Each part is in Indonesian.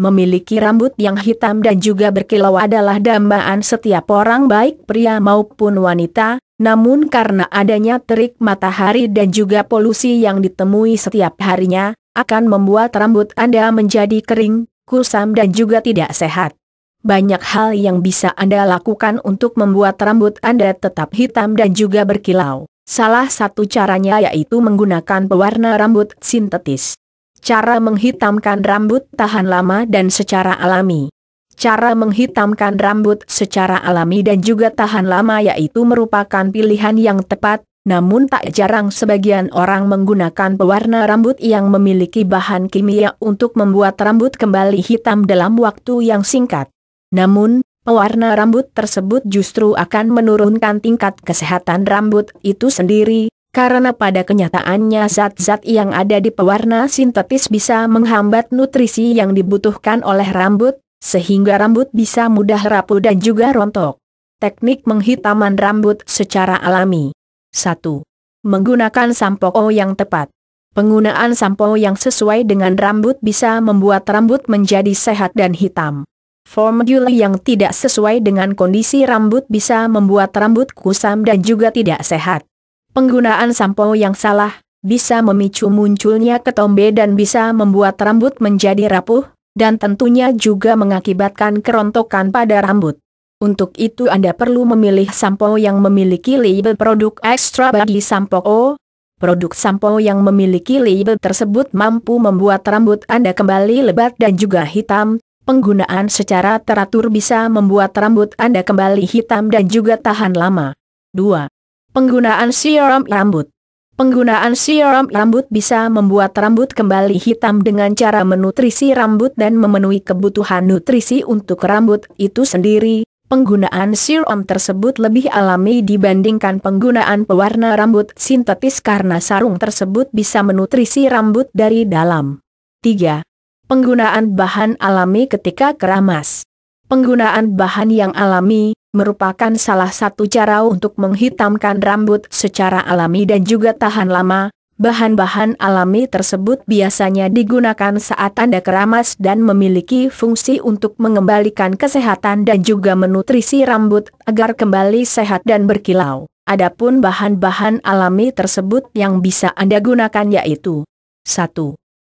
memiliki rambut yang hitam dan juga berkilau adalah dambaan setiap orang baik pria maupun wanita, namun karena adanya terik matahari dan juga polusi yang ditemui setiap harinya, akan membuat rambut Anda menjadi kering, kusam dan juga tidak sehat. Banyak hal yang bisa Anda lakukan untuk membuat rambut Anda tetap hitam dan juga berkilau. Salah satu caranya yaitu menggunakan pewarna rambut sintetis. Cara menghitamkan rambut tahan lama dan secara alami. Cara menghitamkan rambut secara alami dan juga tahan lama yaitu merupakan pilihan yang tepat, namun tak jarang sebagian orang menggunakan pewarna rambut yang memiliki bahan kimia untuk membuat rambut kembali hitam dalam waktu yang singkat. Namun, pewarna rambut tersebut justru akan menurunkan tingkat kesehatan rambut itu sendiri, karena pada kenyataannya zat-zat yang ada di pewarna sintetis bisa menghambat nutrisi yang dibutuhkan oleh rambut, sehingga rambut bisa mudah rapuh dan juga rontok. Teknik menghitaman rambut secara alami 1. Menggunakan sampo yang tepat Penggunaan sampo yang sesuai dengan rambut bisa membuat rambut menjadi sehat dan hitam. Formula yang tidak sesuai dengan kondisi rambut bisa membuat rambut kusam dan juga tidak sehat. Penggunaan sampo yang salah, bisa memicu munculnya ketombe dan bisa membuat rambut menjadi rapuh, dan tentunya juga mengakibatkan kerontokan pada rambut. Untuk itu Anda perlu memilih sampo yang memiliki label produk ekstra bagi sampo O. Produk sampo yang memiliki label tersebut mampu membuat rambut Anda kembali lebat dan juga hitam. Penggunaan secara teratur bisa membuat rambut Anda kembali hitam dan juga tahan lama. 2. Penggunaan serum rambut Penggunaan serum rambut bisa membuat rambut kembali hitam dengan cara menutrisi rambut dan memenuhi kebutuhan nutrisi untuk rambut itu sendiri. Penggunaan serum tersebut lebih alami dibandingkan penggunaan pewarna rambut sintetis karena sarung tersebut bisa menutrisi rambut dari dalam. 3. Penggunaan bahan alami ketika keramas. Penggunaan bahan yang alami merupakan salah satu cara untuk menghitamkan rambut secara alami dan juga tahan lama. Bahan-bahan alami tersebut biasanya digunakan saat Anda keramas dan memiliki fungsi untuk mengembalikan kesehatan dan juga menutrisi rambut agar kembali sehat dan berkilau. Adapun bahan-bahan alami tersebut yang bisa Anda gunakan yaitu 1.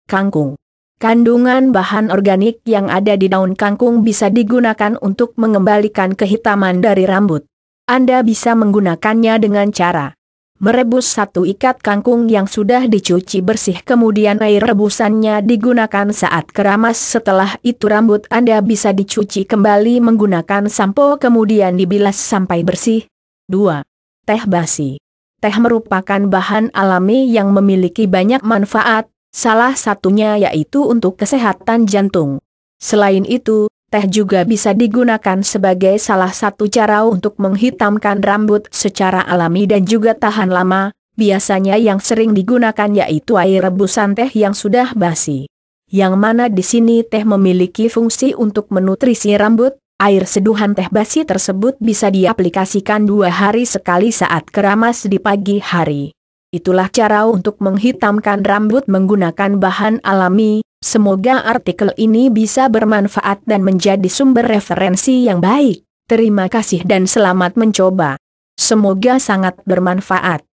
Kangkung Kandungan bahan organik yang ada di daun kangkung bisa digunakan untuk mengembalikan kehitaman dari rambut. Anda bisa menggunakannya dengan cara merebus satu ikat kangkung yang sudah dicuci bersih kemudian air rebusannya digunakan saat keramas setelah itu rambut Anda bisa dicuci kembali menggunakan sampo kemudian dibilas sampai bersih. 2. Teh basi Teh merupakan bahan alami yang memiliki banyak manfaat, Salah satunya yaitu untuk kesehatan jantung. Selain itu, teh juga bisa digunakan sebagai salah satu cara untuk menghitamkan rambut secara alami dan juga tahan lama, biasanya yang sering digunakan yaitu air rebusan teh yang sudah basi. Yang mana di sini teh memiliki fungsi untuk menutrisi rambut, Air seduhan teh basi tersebut bisa diaplikasikan dua hari sekali saat keramas di pagi hari. Itulah cara untuk menghitamkan rambut menggunakan bahan alami, semoga artikel ini bisa bermanfaat dan menjadi sumber referensi yang baik. Terima kasih dan selamat mencoba. Semoga sangat bermanfaat.